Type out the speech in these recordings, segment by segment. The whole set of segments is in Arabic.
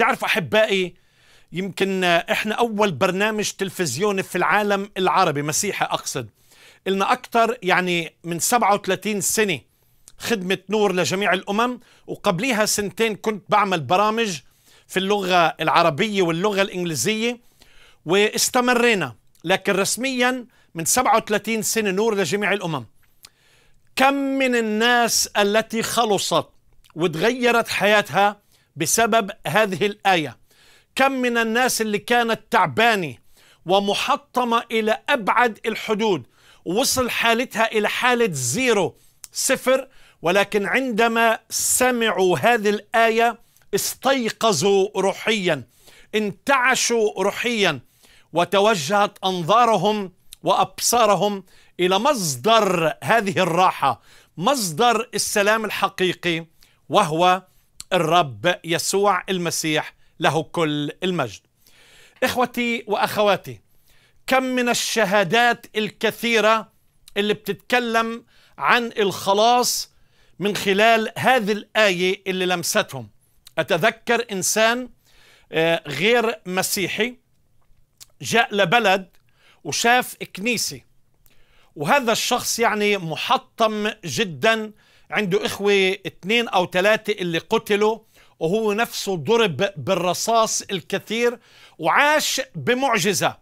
تعرف أحبائي يمكن إحنا أول برنامج تلفزيوني في العالم العربي مسيحي أقصد إلنا أكثر يعني من 37 سنة خدمة نور لجميع الأمم وقبليها سنتين كنت بعمل برامج في اللغة العربية واللغة الإنجليزية واستمرينا لكن رسميا من 37 سنة نور لجميع الأمم كم من الناس التي خلصت وتغيرت حياتها بسبب هذه الآية كم من الناس اللي كانت تعبانة ومحطمة إلى أبعد الحدود وصل حالتها إلى حالة زيرو صفر ولكن عندما سمعوا هذه الآية استيقظوا روحيا انتعشوا روحيا وتوجهت أنظارهم وأبصارهم إلى مصدر هذه الراحة مصدر السلام الحقيقي وهو الرب يسوع المسيح له كل المجد اخوتي واخواتي كم من الشهادات الكثيره اللي بتتكلم عن الخلاص من خلال هذه الايه اللي لمستهم اتذكر انسان آه، غير مسيحي جاء لبلد وشاف كنيسه وهذا الشخص يعني محطم جدا عنده إخوة اثنين أو ثلاثة اللي قتلوا وهو نفسه ضرب بالرصاص الكثير وعاش بمعجزة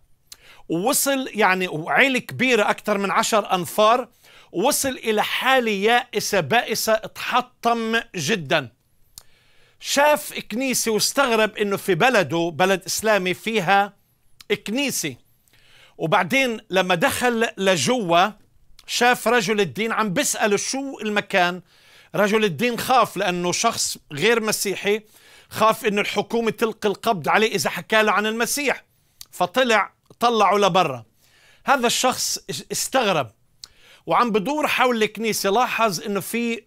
ووصل يعني وعيلة كبيرة أكثر من عشر أنفار ووصل إلى حالة يائسة بائسة اتحطم جدا شاف كنيسة واستغرب إنه في بلده بلد إسلامي فيها كنيسة وبعدين لما دخل لجوا شاف رجل الدين عم بيسأله شو المكان رجل الدين خاف لأنه شخص غير مسيحي خاف أنه الحكومة تلقي القبض عليه إذا حكى له عن المسيح فطلع طلعوا لبرا هذا الشخص استغرب وعم بدور حول الكنيسة لاحظ أنه في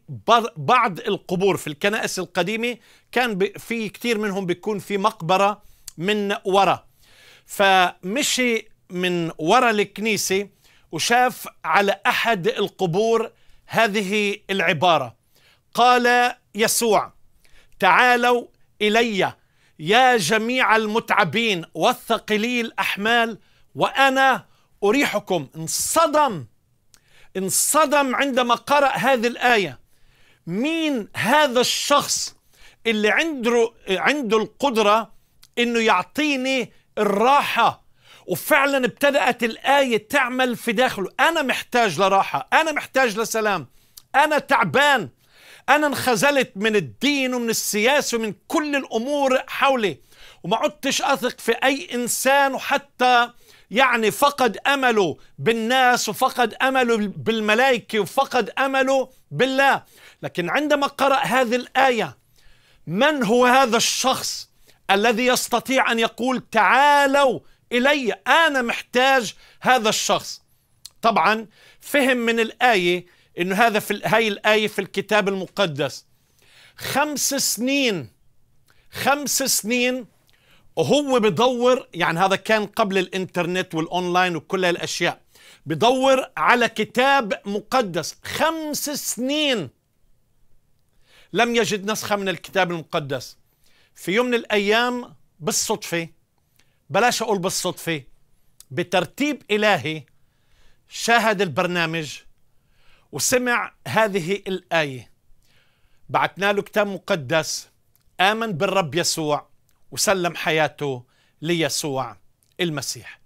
بعض القبور في الكنائس القديمة كان في كثير منهم بيكون في مقبرة من وراء فمشي من وراء الكنيسة وشاف على احد القبور هذه العباره قال يسوع تعالوا الي يا جميع المتعبين والثقلي الاحمال وانا اريحكم انصدم انصدم عندما قرأ هذه الآية مين هذا الشخص اللي عنده عنده القدرة انه يعطيني الراحة وفعلا ابتدأت الآية تعمل في داخله أنا محتاج لراحة أنا محتاج لسلام أنا تعبان أنا انخزلت من الدين ومن السياسة ومن كل الأمور حولي وما عدتش أثق في أي إنسان وحتى يعني فقد أمله بالناس وفقد أمله بالملائكة وفقد أمله بالله لكن عندما قرأ هذه الآية من هو هذا الشخص الذي يستطيع أن يقول تعالوا إلي أنا محتاج هذا الشخص طبعا فهم من الآية إنه هذا في هاي الآية في الكتاب المقدس خمس سنين خمس سنين وهو بدور يعني هذا كان قبل الانترنت والأونلاين وكل هالأشياء بدور على كتاب مقدس خمس سنين لم يجد نسخة من الكتاب المقدس في يوم من الأيام بالصدفة بلاش أقول بالصدفة بترتيب إلهي شاهد البرنامج وسمع هذه الآية بعثنا له كتاب مقدس آمن بالرب يسوع وسلم حياته ليسوع المسيح